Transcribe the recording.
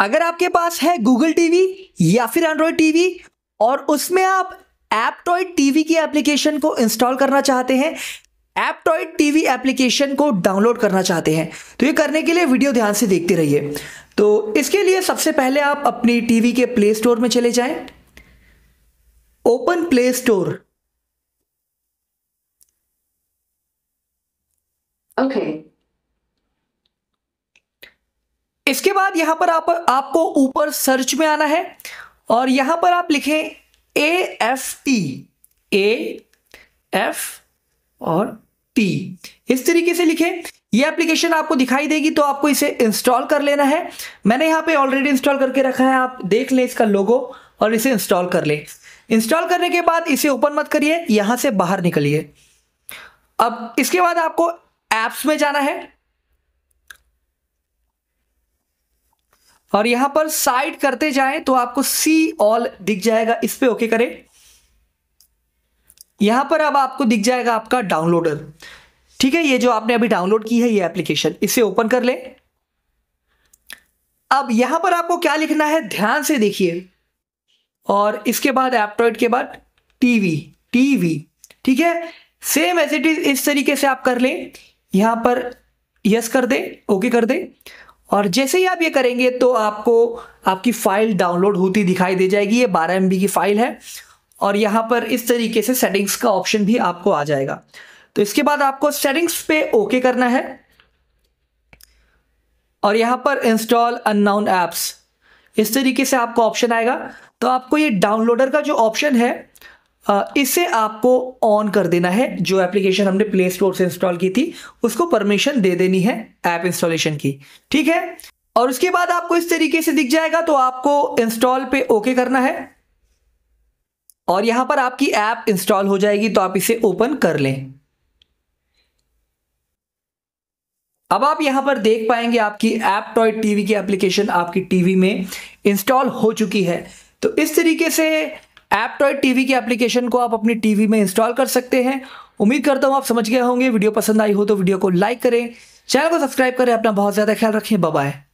अगर आपके पास है गूगल टीवी या फिर एंड्रॉयड टीवी और उसमें आप एपटॉयड टीवी की एप्लीकेशन को इंस्टॉल करना चाहते हैं एपटॉयड टीवी एप्लीकेशन को डाउनलोड करना चाहते हैं तो ये करने के लिए वीडियो ध्यान से देखते रहिए तो इसके लिए सबसे पहले आप अपनी टीवी के प्ले स्टोर में चले जाएं ओपन प्ले स्टोर ओके इसके बाद यहां पर आप आपको ऊपर सर्च में आना है और यहां पर आप लिखें A F T A F और टी इस तरीके से लिखें ये एप्लीकेशन आपको दिखाई देगी तो आपको इसे इंस्टॉल कर लेना है मैंने यहाँ पे ऑलरेडी इंस्टॉल करके रखा है आप देख लें इसका लोगो और इसे इंस्टॉल कर लें इंस्टॉल करने के बाद इसे ओपन मत करिए यहाँ से बाहर निकलिए अब इसके बाद आपको एप्स में जाना है और यहां पर साइड करते जाएं तो आपको सी ऑल दिख जाएगा इस पे ओके करें यहां पर अब आपको दिख जाएगा आपका डाउनलोडर ठीक है ये जो आपने अभी डाउनलोड की है ये एप्लीकेशन इसे ओपन कर ले अब यहां पर आपको क्या लिखना है ध्यान से देखिए और इसके बाद एप्ट्रॉइड के बाद टीवी टीवी ठीक है सेम एज इट इज इस तरीके से आप कर लें यहां पर यस कर दे ओके कर दे और जैसे ही आप ये करेंगे तो आपको आपकी फ़ाइल डाउनलोड होती दिखाई दे जाएगी ये बारह एम की फ़ाइल है और यहाँ पर इस तरीके से सेटिंग्स का ऑप्शन भी आपको आ जाएगा तो इसके बाद आपको सेटिंग्स पे ओके करना है और यहाँ पर इंस्टॉल अननाउन ऐप्स इस तरीके से आपको ऑप्शन आएगा तो आपको ये डाउनलोडर का जो ऑप्शन है इसे आपको ऑन कर देना है जो एप्लीकेशन हमने प्ले स्टोर से इंस्टॉल की थी उसको परमिशन दे देनी है ऐप इंस्टॉलेशन की ठीक है और उसके बाद आपको इस तरीके से दिख जाएगा तो आपको इंस्टॉल पे ओके करना है और यहां पर आपकी ऐप इंस्टॉल हो जाएगी तो आप इसे ओपन कर लें अब आप यहां पर देख पाएंगे आपकी ऐप टॉय टीवी की एप्लीकेशन आपकी टीवी में इंस्टॉल हो चुकी है तो इस तरीके से एप्टॉय टीवी की एप्लीकेशन को आप अपनी टीवी में इंस्टॉल कर सकते हैं उम्मीद करता हूँ आप समझ गए होंगे वीडियो पसंद आई हो तो वीडियो को लाइक करें चैनल को सब्सक्राइब करें अपना बहुत ज़्यादा ख्याल रखें बाय